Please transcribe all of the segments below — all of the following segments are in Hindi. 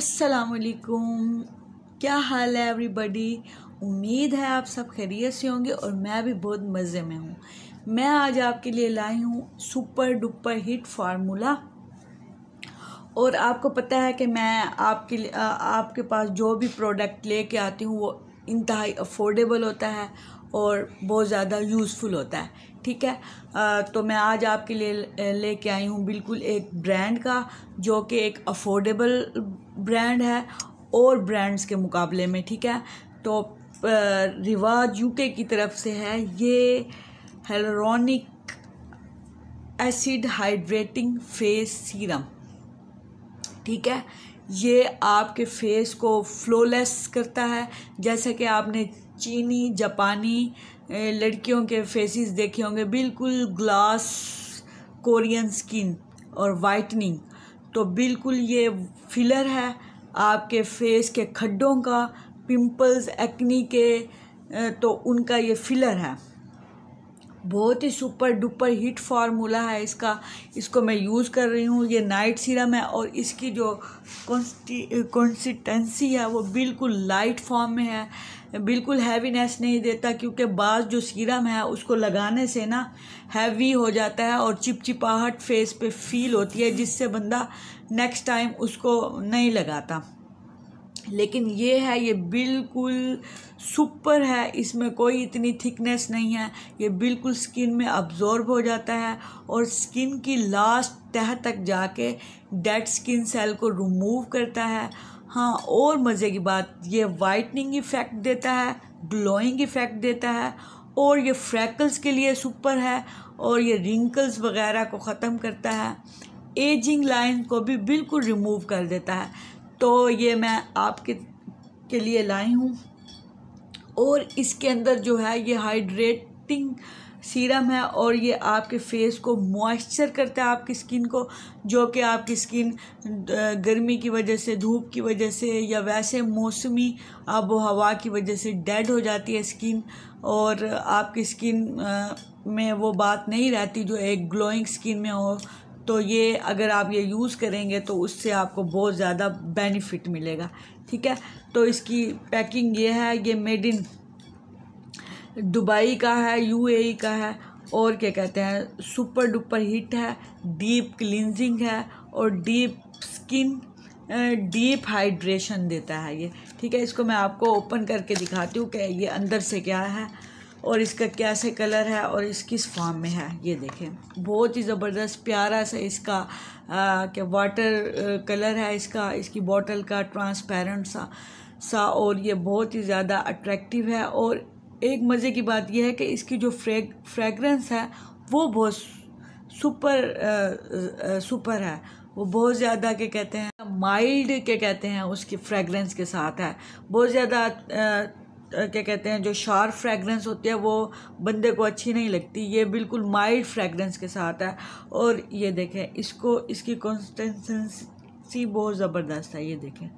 असलकुम क्या हाल है एवरीबडी उम्मीद है आप सब खैरियत से होंगे और मैं भी बहुत मज़े में हूँ मैं आज आपके लिए लाई हूँ सुपर डुपर हिट फार्मूला और आपको पता है कि मैं आपके लिए आपके पास जो भी प्रोडक्ट लेके आती हूँ वो इंतहाई अफोर्डेबल होता है और बहुत ज़्यादा यूज़फुल होता है ठीक है आ, तो मैं आज आपके लिए लेके आई हूँ बिल्कुल एक ब्रांड का जो कि एक अफोर्डेबल ब्रांड है और ब्रांड्स के मुकाबले में ठीक है तो रिवाज यूके की तरफ से है ये hyaluronic acid hydrating face serum ठीक है ये आपके फेस को फ्लोलेस करता है जैसे कि आपने चीनी जापानी लड़कियों के फेसेस देखे होंगे बिल्कुल ग्लास कोरियन स्किन और वाइटनिंग तो बिल्कुल ये फिलर है आपके फेस के खड्डों का पिंपल्स एक्नी के तो उनका ये फिलर है बहुत ही सुपर डुपर हिट फार्मूला है इसका इसको मैं यूज़ कर रही हूँ ये नाइट सीरम है और इसकी जो कॉन्सिस्टेंसी है वो बिल्कुल लाइट फॉर्म में है बिल्कुल हैवीनेस नहीं देता क्योंकि बाज जो सीरम है उसको लगाने से ना हैवी हो जाता है और चिपचिपाहट फेस पे फील होती है जिससे बंदा नेक्स्ट टाइम उसको नहीं लगाता लेकिन ये है ये बिल्कुल सुपर है इसमें कोई इतनी थिकनेस नहीं है ये बिल्कुल स्किन में अब्जॉर्ब हो जाता है और स्किन की लास्ट तह तक जाके डेड स्किन सेल को रिमूव करता है हाँ और मज़े की बात ये वाइटनिंग इफ़ेक्ट देता है ग्लोइंग इफ़ेक्ट देता है और ये फ्रैकल्स के लिए सुपर है और ये रिंकल्स वगैरह को ख़त्म करता है एजिंग लाइन को भी बिल्कुल रिमूव कर देता है तो ये मैं आपके के लिए लाई हूँ और इसके अंदर जो है ये हाइड्रेटिंग सीरम है और ये आपके फेस को मॉइस्चर करता है आपकी स्किन को जो कि आपकी स्किन गर्मी की वजह से धूप की वजह से या वैसे मौसमी आबो हवा की वजह से डेड हो जाती है स्किन और आपकी स्किन में वो बात नहीं रहती जो एक ग्लोइंग स्किन में हो तो ये अगर आप ये यूज़ करेंगे तो उससे आपको बहुत ज़्यादा बेनिफिट मिलेगा ठीक है तो इसकी पैकिंग ये है ये मेड इन दुबई का है यूएई e का है और क्या कहते हैं सुपर डुपर हिट है डीप क्लिनजिंग है और डीप स्किन डीप हाइड्रेशन देता है ये ठीक है इसको मैं आपको ओपन करके दिखाती हूँ कि ये अंदर से क्या है और इसका कैसे कलर है और इस किस फॉर्म में है ये देखें बहुत ही ज़बरदस्त प्यारा सा इसका क्या वाटर कलर है इसका इसकी बॉटल का ट्रांसपेरेंट सा सा और ये बहुत ही ज़्यादा अट्रैक्टिव है और एक मज़े की बात यह है कि इसकी जो फ्रेग फ्रेगरेंस है वो बहुत सुपर आ, आ, सुपर है वो बहुत ज़्यादा के कहते हैं माइल्ड के कहते हैं उसकी फ्रेगरेंस के साथ है बहुत ज़्यादा क्या कहते हैं जो शार्प फ्रेगरेंस होती है वो बंदे को अच्छी नहीं लगती ये बिल्कुल माइल्ड फ्रेगरेंस के साथ है और ये देखें इसको इसकी कंसिस्टेंसी बहुत ज़बरदस्त है ये देखें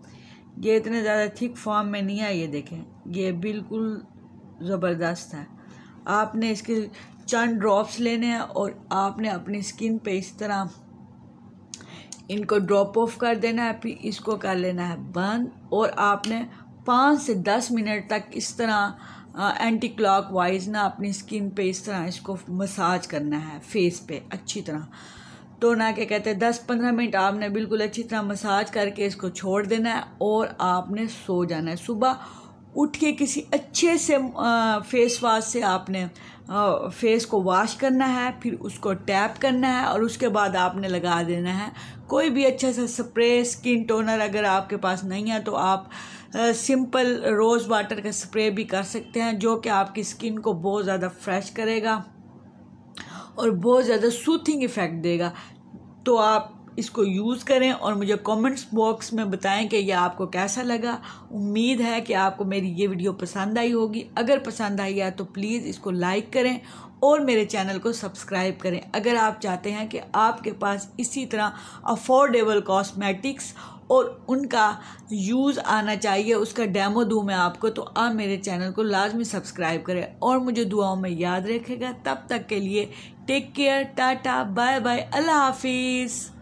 ये इतने ज़्यादा थिक फॉर्म में नहीं है ये देखें ये बिल्कुल ज़बरदस्त है आपने इसके चंद ड्रॉप्स लेने हैं और आपने अपनी स्किन पे इस तरह इनको ड्रॉप ऑफ कर देना है फिर इसको कर लेना है बंद और आपने पाँच से दस मिनट तक इस तरह एंटी क्लॉक वाइज ना अपनी स्किन पे इस तरह इसको मसाज करना है फेस पे अच्छी तरह तो ना क्या कहते हैं दस पंद्रह मिनट आपने बिल्कुल अच्छी तरह मसाज करके इसको छोड़ देना है और आपने सो जाना है सुबह उठ के किसी अच्छे से फेस वाश से आपने फेस को वॉश करना है फिर उसको टैप करना है और उसके बाद आपने लगा देना है कोई भी अच्छा सा स्प्रे स्किन टोनर अगर आपके पास नहीं है तो आप सिंपल रोज़ वाटर का स्प्रे भी कर सकते हैं जो कि आपकी स्किन को बहुत ज़्यादा फ्रेश करेगा और बहुत ज़्यादा सूथिंग इफ़ेक्ट देगा तो आप इसको यूज़ करें और मुझे कमेंट्स बॉक्स में बताएं कि यह आपको कैसा लगा उम्मीद है कि आपको मेरी ये वीडियो पसंद आई होगी अगर पसंद आई है तो प्लीज़ इसको लाइक करें और मेरे चैनल को सब्सक्राइब करें अगर आप चाहते हैं कि आपके पास इसी तरह अफोर्डेबल कॉस्मेटिक्स और उनका यूज़ आना चाहिए उसका डेमो दूँ मैं आपको तो आप मेरे चैनल को लाजमी सब्सक्राइब करें और मुझे दुआओं में याद रखेगा तब तक के लिए take care tata bye bye अल्लाह हाफिज़